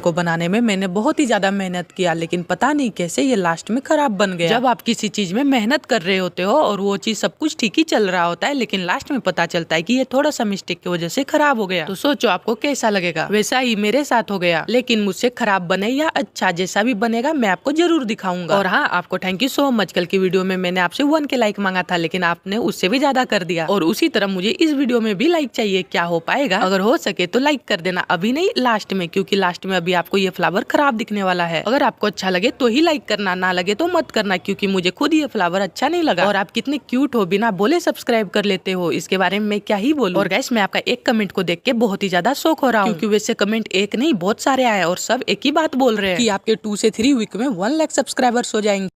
को बनाने में मैंने बहुत ही ज्यादा मेहनत किया लेकिन पता नहीं कैसे ये लास्ट में खराब बन गया जब आप किसी चीज में मेहनत कर रहे होते हो और वो चीज सब कुछ ठीक ही चल रहा होता है लेकिन लास्ट में पता चलता है कि ये थोड़ा सा मिस्टेक की वजह से खराब हो गया तो सोचो आपको कैसा लगेगा वैसा ही मेरे साथ हो गया लेकिन मुझसे खराब बने या अच्छा जैसा भी बनेगा मैं आपको जरूर दिखाऊंगा और हाँ आपको थैंक यू सो मच कल की वीडियो में मैंने आपसे वन के लाइक मांगा था लेकिन आपने उससे भी ज्यादा कर दिया और उसी तरह मुझे इस वीडियो में भी लाइक चाहिए क्या हो पाएगा अगर हो सके तो लाइक कर देना अभी नहीं लास्ट में क्यूँकी लास्ट में अभी अभी आपको ये फ्लावर खराब दिखने वाला है अगर आपको अच्छा लगे तो ही लाइक करना ना लगे तो मत करना क्योंकि मुझे खुद ये फ्लावर अच्छा नहीं लगा और आप कितने क्यूट हो बिना बोले सब्सक्राइब कर लेते हो इसके बारे में मैं क्या ही बोलूं और गैस मैं आपका एक कमेंट को देख के बहुत ही ज्यादा शौक हो रहा हूँ क्यूँकी वैसे कमेंट एक नहीं बहुत सारे आए और सब एक ही बात बोल रहे हैं की आपके टू से थ्री वीक में वन लाख सब्सक्राइबर्स हो जाएंगे